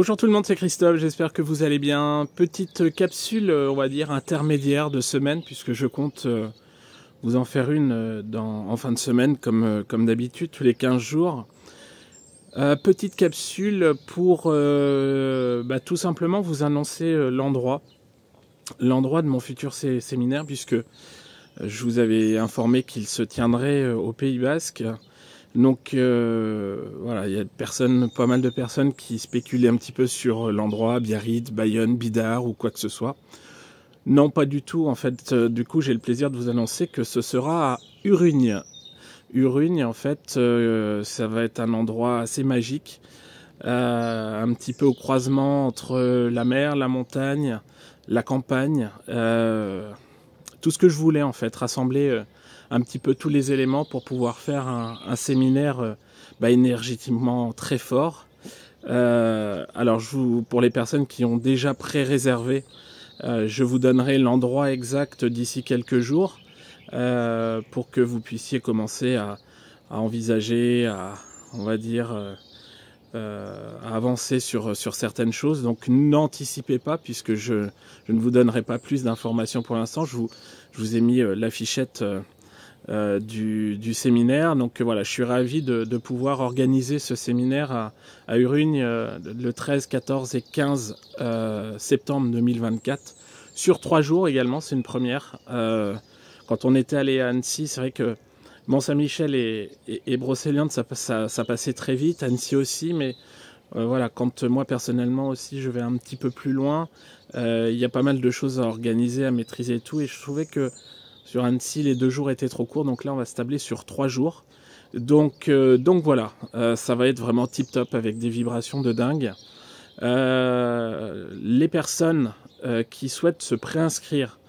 Bonjour tout le monde, c'est Christophe, j'espère que vous allez bien. Petite capsule, euh, on va dire, intermédiaire de semaine, puisque je compte euh, vous en faire une euh, en fin de semaine, comme, comme d'habitude, tous les 15 jours. petite capsule pour bah, tout simplement vous annoncer l'endroit, l'endroit de mon futur séminaire, puisque je vous avais informé qu'il se tiendrait au Pays Basque. Donc euh, voilà, il y a personnes pas mal de personnes qui spéculaient un petit peu sur l'endroit, Biarritz, Bayonne, Bidart ou quoi que ce soit. Non, pas du tout. En fait, euh, du coup, j'ai le plaisir de vous annoncer que ce sera à Urugne. Urugne, en fait, euh, ça va être un endroit assez magique, un petit peu au croisement entre la mer, la montagne, la campagne, tout ce que je voulais en fait, rassembler un petit peu tous les éléments pour pouvoir faire un, séminaire euh, bah, énergétiquement très fort. Euh, alors je vous, pour les personnes qui ont déjà pré-réservé, euh, je vous donnerai l'endroit exact d'ici quelques jours pour que vous puissiez commencer à, envisager, à on va dire, à avancer sur, sur certaines choses. Donc n'anticipez pas puisque je, ne vous donnerai pas plus d'informations pour l'instant. Je vous, je vous ai mis l'affichette... Euh, du, séminaire. Donc euh, voilà, je suis ravi de, pouvoir organiser ce séminaire à, Urugne euh, le 13, 14 et 15 septembre 2024 sur trois jours également. C'est une première. quand on était allé à Annecy, c'est vrai que Mont-Saint-Michel et, et, ça, ça, ça, passait très vite, Annecy aussi, mais voilà, quand moi personnellement aussi je vais un petit peu plus loin, il y a pas mal de choses à organiser, à maîtriser tout, et je trouvais que sur Annecy, les deux jours étaient trop courts, donc là, on va se tabler sur trois jours. Donc, euh, donc voilà, euh, ça va être vraiment tip top avec des vibrations de dingue. Euh, les personnes qui souhaitent se préinscrire,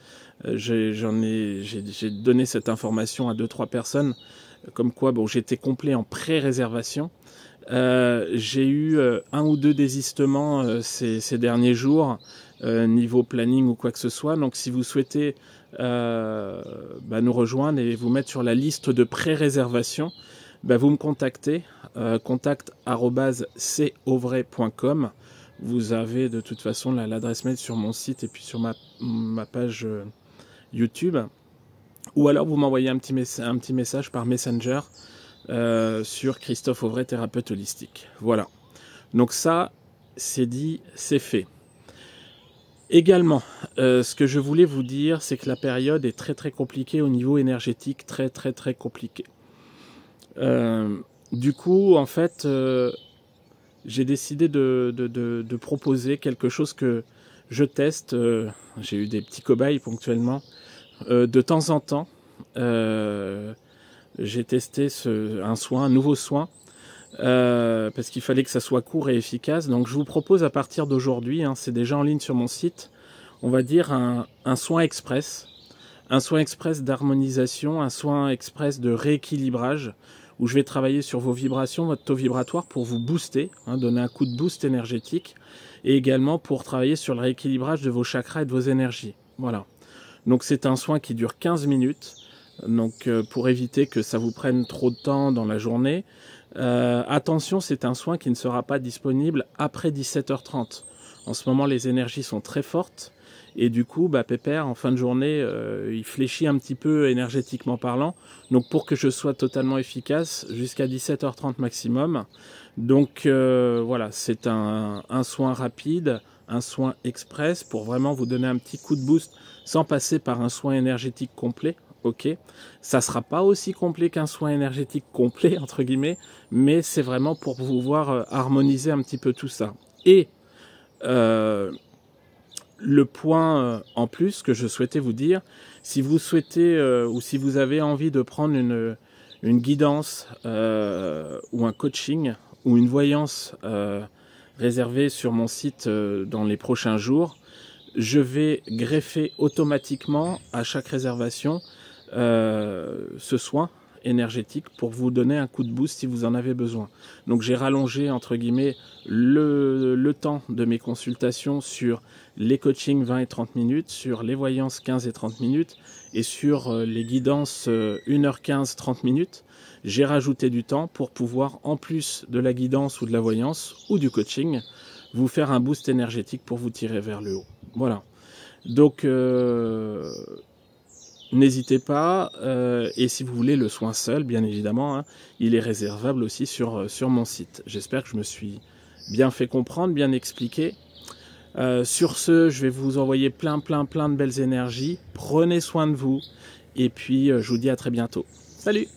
j'en ai, j'ai donné cette information à deux trois personnes, comme quoi bon j'étais complet en pré-réservation. j'ai eu un ou deux désistements ces, derniers jours euh, niveau planning ou quoi que ce soit. Donc si vous souhaitez euh, bah, nous rejoindre et vous mettre sur la liste de pré-réservation, bah, vous me contactez, euh, contact Vous avez de toute façon l'adresse mail sur mon site et puis sur ma, page YouTube. Ou alors vous m'envoyez un, petit un petit message par Messenger sur Christophe Auvray, thérapeute holistique. Voilà. Donc ça, c'est dit, c'est fait. Également, euh, ce que je voulais vous dire, c'est que la période est très très compliquée au niveau énergétique, très très très compliquée. Euh, du coup, en fait, euh, j'ai décidé de, proposer quelque chose que je teste. j'ai eu des petits cobayes ponctuellement. de temps en temps, j'ai testé un soin, un nouveau soin euh, parce qu'il fallait que ça soit court et efficace. Donc je vous propose à partir d'aujourd'hui, hein, c'est déjà en ligne sur mon site, on va dire un, soin express, un soin express d'harmonisation, un soin express de rééquilibrage, où je vais travailler sur vos vibrations, votre taux vibratoire pour vous booster, hein, donner un coup de boost énergétique, et également pour travailler sur le rééquilibrage de vos chakras et de vos énergies. Voilà. Donc c'est un soin qui dure 15 minutes, donc euh, pour éviter que ça vous prenne trop de temps dans la journée. Euh, attention, c'est un soin qui ne sera pas disponible après 17h30. En ce moment, les énergies sont très fortes. Et du coup, bah, Pépère, en fin de journée, euh, il fléchit un petit peu énergétiquement parlant. Donc pour que je sois totalement efficace, jusqu'à 17h30 maximum. Donc euh, voilà, c'est un, un, soin rapide, un soin express pour vraiment vous donner un petit coup de boost sans passer par un soin énergétique complet ok. Ça sera pas aussi complet qu'un soin énergétique complet, entre guillemets, mais c'est vraiment pour pouvoir euh, harmoniser un petit peu tout ça. Et euh, le point euh, en plus que je souhaitais vous dire, si vous souhaitez ou si vous avez envie de prendre une, une guidance ou un coaching ou une voyance réservée sur mon site dans les prochains jours, je vais greffer automatiquement à chaque réservation euh, ce soin énergétique pour vous donner un coup de boost si vous en avez besoin. Donc j'ai rallongé entre guillemets le, le, temps de mes consultations sur les coachings 20 et 30 minutes, sur les voyances 15 et 30 minutes et sur euh, les guidances 1h15 euh, 30 minutes. J'ai rajouté du temps pour pouvoir en plus de la guidance ou de la voyance ou du coaching vous faire un boost énergétique pour vous tirer vers le haut. Voilà. Donc N'hésitez pas, euh, et si vous voulez le soin seul, bien évidemment, hein, il est réservable aussi sur, euh, sur mon site. J'espère que je me suis bien fait comprendre, bien expliqué. Euh, sur ce, je vais vous envoyer plein, plein, plein de belles énergies. Prenez soin de vous, et puis je vous dis à très bientôt. Salut